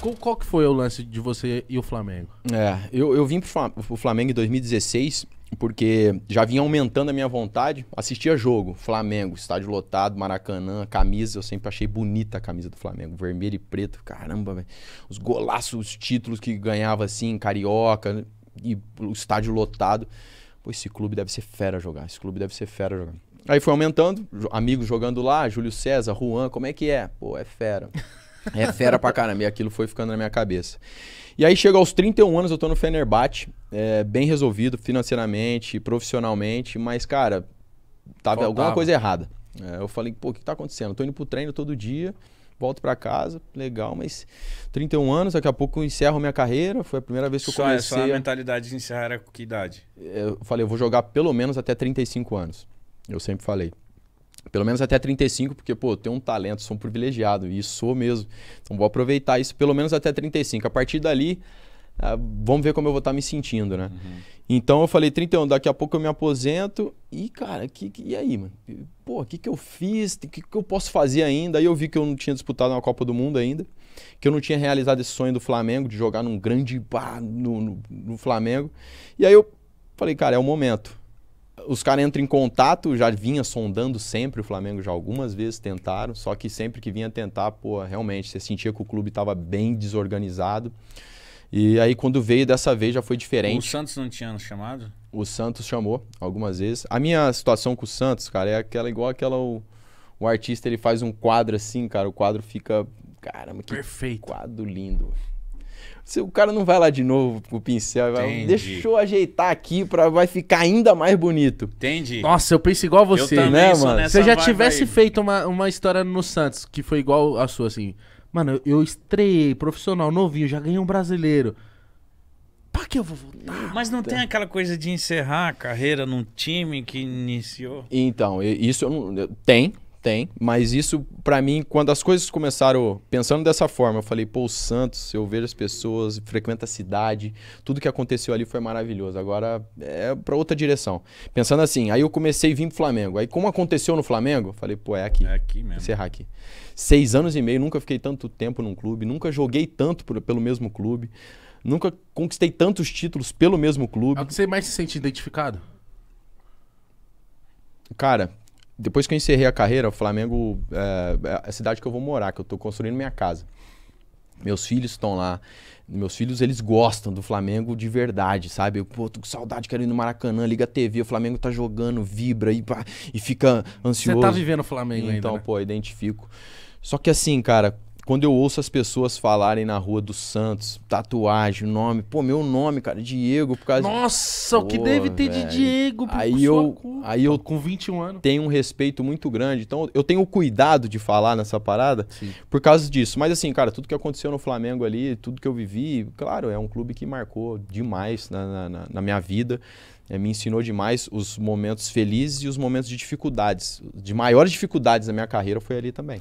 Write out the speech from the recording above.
Qual, qual, que foi o lance de você e o Flamengo? É, eu, eu vim para o Flamengo em 2016 porque já vinha aumentando a minha vontade. Assistia jogo, Flamengo, estádio lotado, Maracanã, camisa. Eu sempre achei bonita a camisa do Flamengo, vermelho e preto. Caramba, velho. Os golaços, os títulos que ganhava assim, carioca, e o estádio lotado. Pô, esse clube deve ser fera jogar, esse clube deve ser fera jogar. Aí foi aumentando, amigos jogando lá, Júlio César, Juan, como é que é? Pô, é fera. É fera pra caramba. E aquilo foi ficando na minha cabeça. E aí chega aos 31 anos, eu tô no Fenerbahçe, é, bem resolvido financeiramente, profissionalmente, mas, cara, tava Faltava. alguma coisa errada. É, eu falei, pô, o que tá acontecendo? Eu tô indo pro treino todo dia, volto para casa, legal, mas 31 anos, daqui a pouco eu encerro minha carreira, foi a primeira vez que só, eu é, é comecei... Só a mentalidade de encerrar era é com que idade? Eu falei, eu vou jogar pelo menos até 35 anos, eu sempre falei. Pelo menos até 35, porque, pô, eu tenho um talento, sou um privilegiado, e sou mesmo. Então vou aproveitar isso pelo menos até 35. A partir dali, ah, vamos ver como eu vou estar tá me sentindo, né? Uhum. Então eu falei, 31, daqui a pouco eu me aposento. E, cara, que, que e aí, mano? Pô, o que, que eu fiz? O que, que eu posso fazer ainda? Aí eu vi que eu não tinha disputado uma Copa do Mundo ainda, que eu não tinha realizado esse sonho do Flamengo, de jogar num grande bar no, no, no Flamengo. E aí eu falei, cara, é o momento os caras entram em contato, já vinha sondando sempre o Flamengo, já algumas vezes tentaram, só que sempre que vinha tentar, pô, realmente, você sentia que o clube estava bem desorganizado. E aí quando veio dessa vez já foi diferente. O Santos não tinha chamado? O Santos chamou algumas vezes. A minha situação com o Santos, cara, é aquela igual aquela o, o artista ele faz um quadro assim, cara, o quadro fica, caramba, que Perfeito. quadro lindo. O cara não vai lá de novo com o pincel e vai, deixa eu ajeitar aqui para vai ficar ainda mais bonito. Entendi. Nossa, eu penso igual a você, eu né, mano? Se eu já tivesse feito uma, uma história no Santos que foi igual a sua, assim. Mano, eu estreiei profissional, novinho, já ganhei um brasileiro. Pra que eu vou voltar? Mas não tem aquela coisa de encerrar a carreira num time que iniciou? Então, isso eu Tem, tem, mas isso para mim, quando as coisas começaram pensando dessa forma, eu falei, pô, o Santos, eu vejo as pessoas, frequento a cidade, tudo que aconteceu ali foi maravilhoso. Agora é para outra direção. Pensando assim, aí eu comecei a vir pro Flamengo. Aí como aconteceu no Flamengo, falei, pô, é aqui. É aqui mesmo. Encerrar aqui. Seis anos e meio, nunca fiquei tanto tempo num clube, nunca joguei tanto por, pelo mesmo clube, nunca conquistei tantos títulos pelo mesmo clube. É o que você mais se sente identificado? Cara, depois que eu encerrei a carreira, o Flamengo é, é a cidade que eu vou morar, que eu estou construindo minha casa. Meus filhos estão lá. Meus filhos, eles gostam do Flamengo de verdade, sabe? Eu, pô, tô com saudade, quero ir no Maracanã, liga a TV, o Flamengo tá jogando, vibra e, pá, e fica ansioso. Você tá vivendo o Flamengo então, ainda, Então, né? pô, identifico. Só que assim, cara, quando eu ouço as pessoas falarem na rua dos Santos, tatuagem, nome, pô, meu nome, cara, Diego, por causa Nossa, de... o que deve ter de Diego por aí eu, aí eu com 21 anos. Tenho um respeito muito grande. Então eu tenho o cuidado de falar nessa parada Sim. por causa disso. Mas assim, cara, tudo que aconteceu no Flamengo ali, tudo que eu vivi, claro, é um clube que marcou demais na, na, na minha vida. É, me ensinou demais os momentos felizes e os momentos de dificuldades. De maiores dificuldades da minha carreira foi ali também.